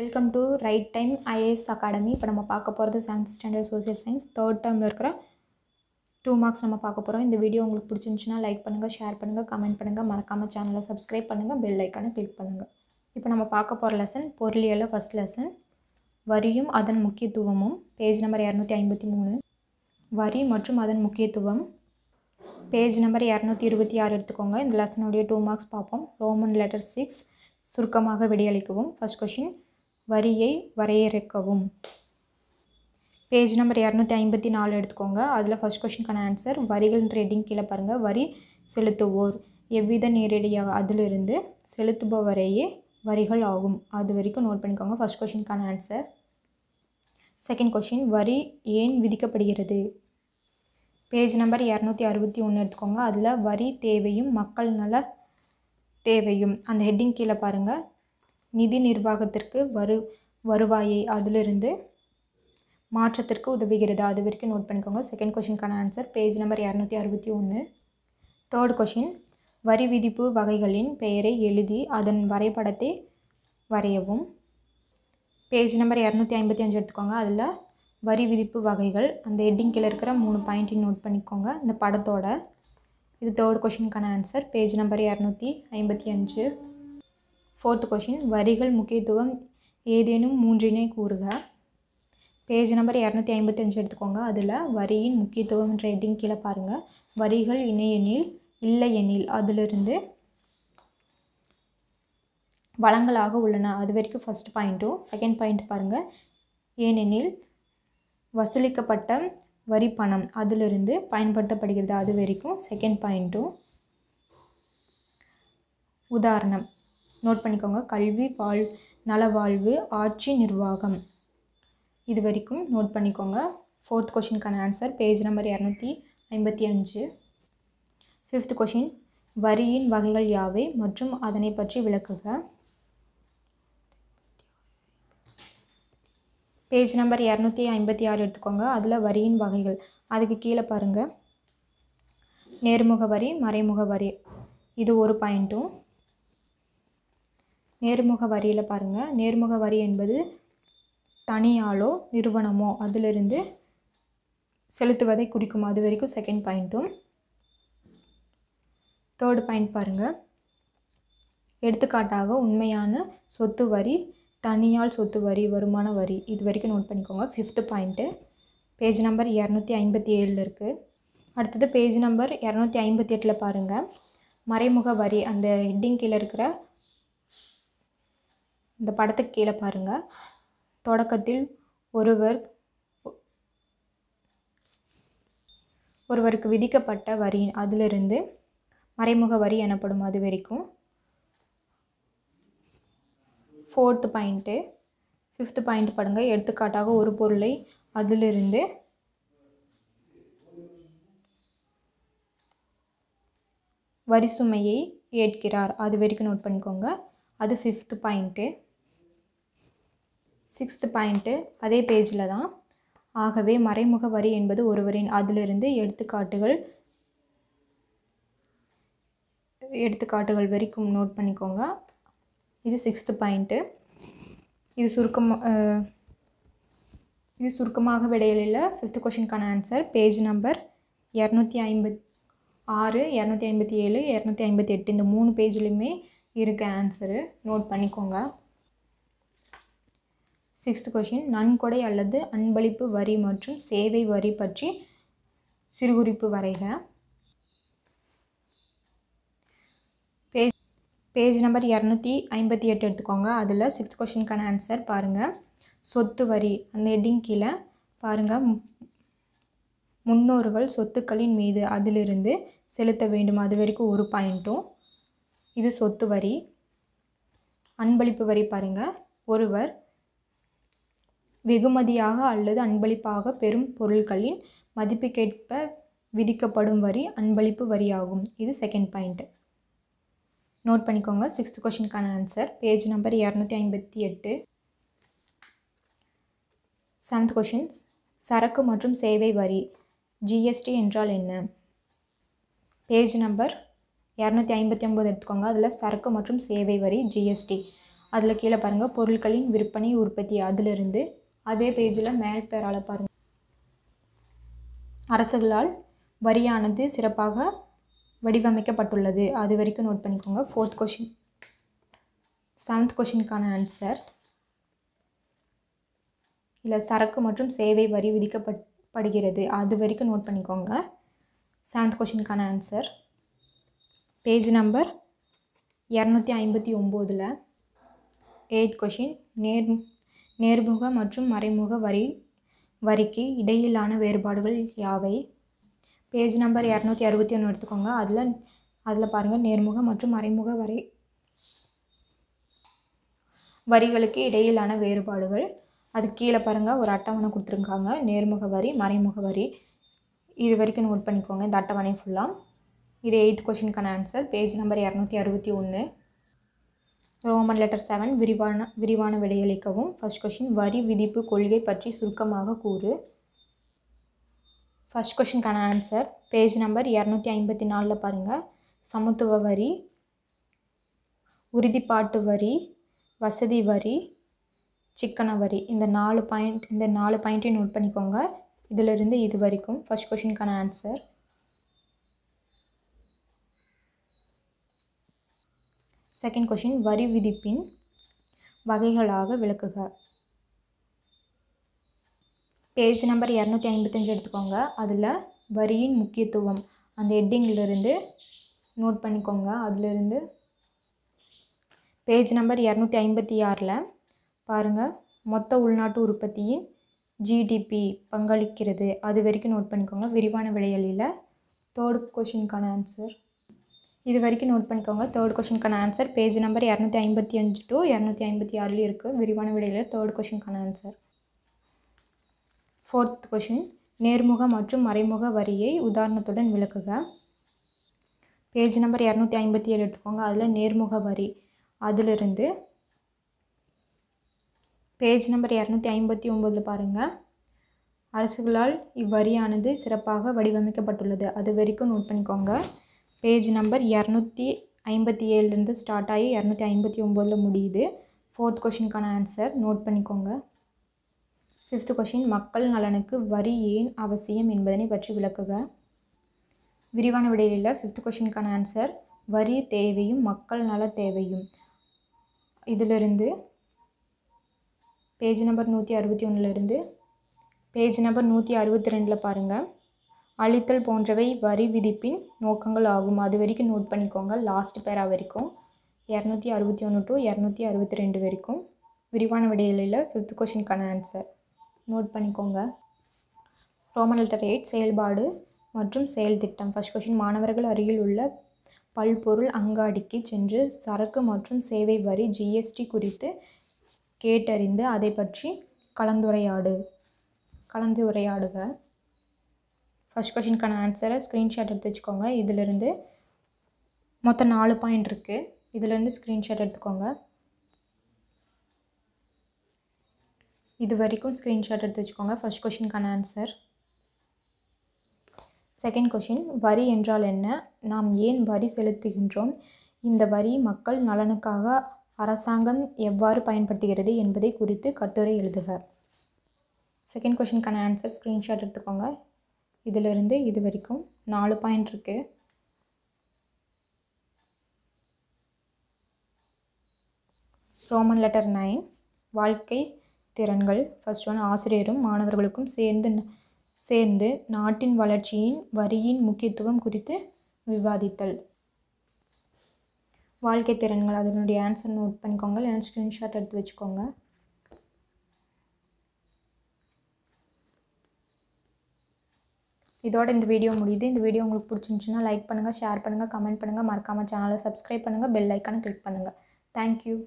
welcome to right time IAS academy இப்போ நம்ம பார்க்க போகிறது seventh standard social science third டேர்மில் இருக்கிற டூ மார்க்ஸ் நம்ம பார்க்க போகிறோம் இந்த வீடியோ உங்களுக்கு பிடிச்சிருந்துச்சுன்னா லைக் பண்ணுங்கள் ஷேர் பண்ணுங்கள் கமெண்ட் பண்ணுங்கள் மறக்காமல் சேனலை சப்ஸ்கிரைப் பண்ணுங்கள் பெல் ஐக்கானை கிளிக் பண்ணுங்கள் இப்போ நம்ம பார்க்க போகிற லெசன் பொருளியலில் ஃபஸ்ட் லெசன் வரியும் அதன் முக்கியத்துவமும் பேஜ் நம்பர் இரநூத்தி ஐம்பத்தி மூணு வரி மற்றும் அதன் முக்கியத்துவம் பேஜ் நம்பர் இரநூத்தி இருபத்தி ஆறு எடுத்துக்கோங்க இந்த லெசனுடைய டூ மார்க்ஸ் பார்ப்போம் ரோமன் லெட்டர் சிக்ஸ் சுருக்கமாக விடையளிக்கவும் ஃபஸ்ட் கொஷின் வரியை வரையறுக்கவும் பேஜ் நம்பர் இரநூத்தி ஐம்பத்தி நாலு எடுத்துக்கோங்க அதில் ஃபஸ்ட் கொஷனுக்கான ஆன்சர் வரிகள் ரேட்டிங் கீழே பாருங்கள் வரி செலுத்துவோர் எவ்வித நேரடியாக அதிலிருந்து செலுத்துபவரையே வரிகள் ஆகும் அது வரைக்கும் நோட் பண்ணிக்கோங்க ஃபஸ்ட் கொஷனுக்கான ஆன்சர் செகண்ட் கொஷின் வரி ஏன் விதிக்கப்படுகிறது பேஜ் நம்பர் இரநூத்தி அறுபத்தி ஒன்று எடுத்துக்கோங்க அதில் வரி தேவையும் மக்கள் நல தேவையும் அந்த ஹெட்டிங் கீழே பாருங்கள் நிதி நிர்வாகத்திற்கு வரு வருவாயை அதிலிருந்து மாற்றத்திற்கு உதவுகிறது அது வரைக்கும் நோட் பண்ணிக்கோங்க செகண்ட் கொஷினுக்கான ஆன்சர் பேஜ் நம்பர் இரநூத்தி அறுபத்தி ஒன்று தேர்ட் கொஷின் வரி விதிப்பு வகைகளின் பெயரை எழுதி அதன் வரைபடத்தை வரையவும் பேஜ் நம்பர் இரநூத்தி ஐம்பத்தி அஞ்சு எடுத்துக்கோங்க அதில் வரி விதிப்பு வகைகள் அந்த ஹெட்டிங்கில் இருக்கிற மூணு பாயிண்ட்டையும் நோட் பண்ணிக்கோங்க இந்த படத்தோட இது தேர்ட் கொஷினுக்கான ஆன்சர் பேஜ் நம்பர் இரநூத்தி ஐம்பத்தி அஞ்சு ஃபோர்த் கொஷின் வரிகள் முக்கியத்துவம் ஏதேனும் மூன்றினை கூறுக பேஜ் நம்பர் இரநூத்தி ஐம்பத்தஞ்சு எடுத்துக்கோங்க அதில் வரியின் முக்கியத்துவம் ரேட்டிங் கீழே பாருங்கள் வரிகள் இணையெனில் இல்லை எனில் அதிலிருந்து வளங்களாக உள்ளன அது வரைக்கும் ஃபஸ்ட் பாயிண்ட்டும் செகண்ட் பாயிண்ட் பாருங்கள் ஏனெனில் வசூலிக்கப்பட்ட வரி பணம் அதிலிருந்து பயன்படுத்தப்படுகிறது அது வரைக்கும் செகண்ட் பாயிண்ட்டும் உதாரணம் நோட் பண்ணிக்கோங்க கல்வி வாழ் நலவாழ்வு ஆட்சி நிர்வாகம் இது வரைக்கும் நோட் பண்ணிக்கோங்க ஃபோர்த் கொஷினுக்கான ஆன்சர் பேஜ் நம்பர் இரநூத்தி ஐம்பத்தி அஞ்சு ஃபிஃப்த் கொஷின் வரியின் வகைகள் யாவை மற்றும் அதனை பற்றி விளக்குக பேஜ் நம்பர் இரநூத்தி ஐம்பத்தி ஆறு எடுத்துக்கோங்க அதில் வரியின் வகைகள் அதுக்கு கீழே பாருங்கள் நேர்முக வரி மறைமுக வரி இது ஒரு பாயிண்ட்டும் நேர்முக வரியில் பாருங்கள் நேர்முக வரி என்பது தனியாலோ நிறுவனமோ அதிலிருந்து செலுத்துவதை குறிக்கும் அது வரைக்கும் செகண்ட் பாயிண்ட்டும் தேர்டு பாயிண்ட் பாருங்கள் எடுத்துக்காட்டாக உண்மையான சொத்து வரி தனியால் சொத்து வரி வருமான வரி இது வரைக்கும் நோட் பண்ணிக்கோங்க ஃபிஃப்த்து பாயிண்ட்டு பேஜ் நம்பர் இரநூத்தி ஐம்பத்தி ஏழில் இருக்குது அடுத்தது பேஜ் நம்பர் இரநூத்தி ஐம்பத்தி எட்டில் பாருங்கள் மறைமுக வரி அந்த ஹெட்டிங் கீழே இருக்கிற இந்த படத்துக்கு கீழே பாருங்கள் தொடக்கத்தில் ஒருவர் ஒருவருக்கு விதிக்கப்பட்ட வரி அதிலிருந்து மறைமுக வரி எனப்படும் அது வரைக்கும் ஃபோர்த்து பாயிண்ட்டு ஃபிஃப்த்து பாயிண்ட் படுங்க எடுத்துக்காட்டாக ஒரு பொருளை அதிலிருந்து வரி சுமையை ஏற்கிறார் அது வரைக்கும் நோட் பண்ணிக்கோங்க அது ஃபிஃப்த்து பாயிண்ட்டு சிக்ஸ்த் பாயிண்ட்டு அதே பேஜில் தான் ஆகவே மறைமுக வரி என்பது ஒருவரின் அதிலிருந்து எடுத்துக்காட்டுகள் எடுத்துக்காட்டுகள் வரைக்கும் நோட் பண்ணிக்கோங்க இது சிக்ஸ்த்து பாயிண்ட்டு இது சுருக்கமாக இது சுருக்கமாக விடையிலில் ஃபிஃப்த் கொஷினுக்கான ஆன்சர் பேஜ் நம்பர் இரநூத்தி ஐம்பத் ஆறு இரநூத்தி ஐம்பத்தி ஏழு இரநூத்தி ஐம்பத்தி எட்டு இந்த மூணு பேஜ்லேயுமே இருக்க ஆன்சரு நோட் பண்ணிக்கோங்க சிக்ஸ்த் கொஷின் நன்கொடை அல்லது அன்பளிப்பு வரி மற்றும் சேவை வரி பற்றி சிறுகுறிப்பு வரைக பேஜ் பேஜ் நம்பர் இரநூத்தி ஐம்பத்தி எட்டு எடுத்துக்கோங்க அதில் சிக்ஸ்த் கொஷினுக்கான ஆன்சர் பாருங்கள் சொத்து வரி அந்த ஹெட்டிங் கீழே பாருங்கள் முன்னோர்கள் சொத்துக்களின் மீது அதிலிருந்து செலுத்த வேண்டும் அது வரைக்கும் ஒரு பாயிண்ட்டும் இது சொத்து வரி அன்பளிப்பு வரி பாருங்கள் ஒருவர் வெகுமதியாக அல்லது அன்பளிப்பாக பெறும் பொருட்களின் மதிப்புக்கேற்ப விதிக்கப்படும் வரி அன்பளிப்பு வரியாகும் இது செகண்ட் பாயிண்ட் நோட் பண்ணிக்கோங்க சிக்ஸ்த் கொஷினுக்கான ஆன்சர் பேஜ் நம்பர் இரநூத்தி ஐம்பத்தி எட்டு செவன்த் கொஷின்ஸ் சரக்கு மற்றும் சேவை வரி ஜிஎஸ்டி என்றால் என்ன பேஜ் நம்பர் இரநூத்தி ஐம்பத்தி ஒம்பது எடுத்துக்கோங்க அதில் சரக்கு மற்றும் சேவை வரி ஜிஎஸ்டி அதில் கீழே பாருங்கள் பொருட்களின் விற்பனை உற்பத்தி அதிலிருந்து அதே பேஜில் மேல் பேரால் பாருங்கள் அரசுகளால் வரியானது சிறப்பாக வடிவமைக்கப்பட்டுள்ளது அது வரைக்கும் நோட் பண்ணிக்கோங்க ஃபோர்த் கொஷின் செவன்த் கொஷினுக்கான ஆன்சர் இல்லை சரக்கு மற்றும் சேவை வரி விதிக்கப்படுகிறது அது வரைக்கும் நோட் பண்ணிக்கோங்க செவன்த் கொஷினுக்கான ஆன்சர் பேஜ் நம்பர் இரநூத்தி ஐம்பத்தி ஒம்போதில் எயித் கொஷின் நேர் நேர்முக மற்றும் மறைமுக வரி வரிக்கு இடையிலான வேறுபாடுகள் யாவை பேஜ் நம்பர் இரநூத்தி அறுபத்தி ஒன்று எடுத்துக்கோங்க அதில் அதில் பாருங்கள் நேர்முக மற்றும் மறைமுக வரி வரிகளுக்கு இடையிலான வேறுபாடுகள் அது கீழே பாருங்கள் ஒரு அட்டவணை கொடுத்துருக்காங்க நேர்முக வரி மறைமுக வரி இது வரைக்கும் நோட் பண்ணிக்கோங்க இந்த அட்டவணை ஃபுல்லாக இது எயித் கொஷினுக்கான ஆன்சர் பேஜ் நம்பர் இரநூத்தி அறுபத்தி ஒன்று ரோமன் லெட்டர் செவன் விரிவான விரிவான விடையளிக்கவும் ஃபஸ்ட் கொஷின் வரி விதிப்பு கொள்கை பற்றி சுருக்கமாக கூறு ஃபஸ்ட் கொஷினுக்கான ஆன்சர் பேஜ் நம்பர் இரநூத்தி ஐம்பத்தி நாலில் பாருங்கள் சமத்துவ வரி உறுதிப்பாட்டு வரி வசதி வரி சிக்கன வரி இந்த நாலு பாயிண்ட் இந்த நாலு பாயிண்ட்டையும் நோட் பண்ணிக்கோங்க இதிலிருந்து இது வரைக்கும் ஃபஸ்ட் கொஷினுக்கான ஆன்சர் செகண்ட் கொஷின் வரி விதிப்பின் வகைகளாக விளக்குக பேஜ் நம்பர் இரநூத்தி ஐம்பத்தஞ்சு எடுத்துக்கோங்க அதில் வரியின் முக்கியத்துவம் அந்த ஹெட்டிங்கிலிருந்து நோட் பண்ணிக்கோங்க அதிலிருந்து பேஜ் நம்பர் இரநூத்தி ஐம்பத்தி ஆறில் பாருங்கள் மொத்த உள்நாட்டு உற்பத்தியின் ஜிடிபி பங்களிக்கிறது அது வரைக்கும் நோட் பண்ணிக்கோங்க விரிவான விளையலில் தேர்ட் கொஷினுக்கான ஆன்சர் இது வரைக்கும் நோட் பண்ணிக்கோங்க தேர்ட் கொஷனுக்கான ஆன்சர் பேஜ் நம்பர் இரநூத்தி ஐம்பத்தி அஞ்சு டு இரநூத்தி ஐம்பத்தி ஆறுலேயும் இருக்குது விரிவான விடையில் தேர்ட் கொஷனுக்கான ஆன்சர் ஃபோர்த் கொஷின் நேர்முக மற்றும் மறைமுக வரியை உதாரணத்துடன் விளக்குக பேஜ் நம்பர் இரநூத்தி ஐம்பத்தி ஏழு எடுத்துக்கோங்க அதில் நேர்முக வரி அதிலிருந்து பேஜ் நம்பர் இரநூத்தி ஐம்பத்தி ஒம்பதில் பாருங்கள் அரசுகளால் இவ்வரியானது சிறப்பாக வடிவமைக்கப்பட்டுள்ளது அது வரைக்கும் நோட் பண்ணிக்கோங்க பேஜ் நம்பர் இரநூத்தி ஐம்பத்தி ஏழுலேருந்து ஸ்டார்ட் ஆகி இரநூத்தி ஐம்பத்தி ஒம்போதில் முடியுது ஃபோர்த் கொஷினுக்கான ஆன்சர் நோட் பண்ணிக்கோங்க ஃபிஃப்த் கொஷின் மக்கள் நலனுக்கு வரி ஏன் அவசியம் என்பதனை பற்றி விளக்குக விரிவான விடையில ஃபிஃப்த் கொஷினுக்கான ஆன்சர் வரி தேவையும் மக்கள் நல தேவையும் இதிலிருந்து பேஜ் நம்பர் நூற்றி அறுபத்தி ஒன்றுலேருந்து பேஜ் நம்பர் நூற்றி அறுபத்தி ரெண்டில் பாருங்கள் அழித்தல் போன்றவை வரி விதிப்பின் நோக்கங்கள் ஆகும் அது வரைக்கும் நோட் பண்ணிக்கோங்க லாஸ்ட் பேரா வரைக்கும் இரநூத்தி அறுபத்தி ஒன்று டு இரநூத்தி அறுபத்தி ரெண்டு வரைக்கும் விரிவான விடையில ஃபிஃப்த் கொஷினுக்கான ஆன்சர் நோட் பண்ணிக்கோங்க ரோமன் எயிட் செயல்பாடு மற்றும் செயல் திட்டம் ஃபஸ்ட் கொஷின் மாணவர்கள் அருகில் உள்ள பல்பொருள் அங்காடிக்கு சென்று சரக்கு மற்றும் சேவை வரி ஜிஎஸ்டி குறித்து கேட்டறிந்து அதை பற்றி கலந்துரையாடு கலந்துரையாடுக ஃபஸ்ட் கொஷினுக்கான ஆன்சரை ஸ்க்ரீன்ஷாட் எடுத்து வச்சுக்கோங்க இதிலிருந்து மொத்தம் நாலு பாயிண்ட் இருக்குது இதிலேருந்து ஸ்க்ரீன்ஷாட் எடுத்துக்கோங்க இது வரைக்கும் ஸ்க்ரீன்ஷாட் எடுத்து வச்சுக்கோங்க ஃபஸ்ட் கொஷினுக்கான ஆன்சர் செகண்ட் கொஷின் வரி என்றால் என்ன நாம் ஏன் வரி செலுத்துகின்றோம் இந்த வரி மக்கள் நலனுக்காக அரசாங்கம் எவ்வாறு பயன்படுத்துகிறது என்பதை குறித்து கட்டுரை எழுதுக செகண்ட் கொஷினுக்கான ஆன்சர் ஸ்க்ரீன்ஷாட் எடுத்துக்கோங்க இதிலிருந்து இது வரைக்கும் நாலு பாயிண்ட் இருக்குது ரோமன் லெட்டர் நைன் வாழ்க்கை திறன்கள் ஃபஸ்ட் ஒன் ஆசிரியரும் மாணவர்களுக்கும் சேர்ந்து சேர்ந்து நாட்டின் வளர்ச்சியின் வரியின் முக்கியத்துவம் குறித்து விவாதித்தல் வாழ்க்கை திறன்கள் அதனுடைய ஆன்சர் நோட் பண்ணிக்கோங்க இல்லைன்னா ஸ்க்ரீன்ஷாட் எடுத்து வச்சுக்கோங்க இதோட இந்த வீடியோ முடியுது இந்த வீடியோ உங்களுக்கு பிடிச்சிருந்துச்சுன்னா லைக் பண்ணுங்கள் ஷேர் பண்ணுங்கள் கமெண்ட் பண்ணுங்கள் மறக்காமல் சேனலை சப்ஸ்கிரைப் பண்ணுங்கள் பெல் ஐக்கானை கிளிக் பண்ணுங்கள் தேங்க்யூ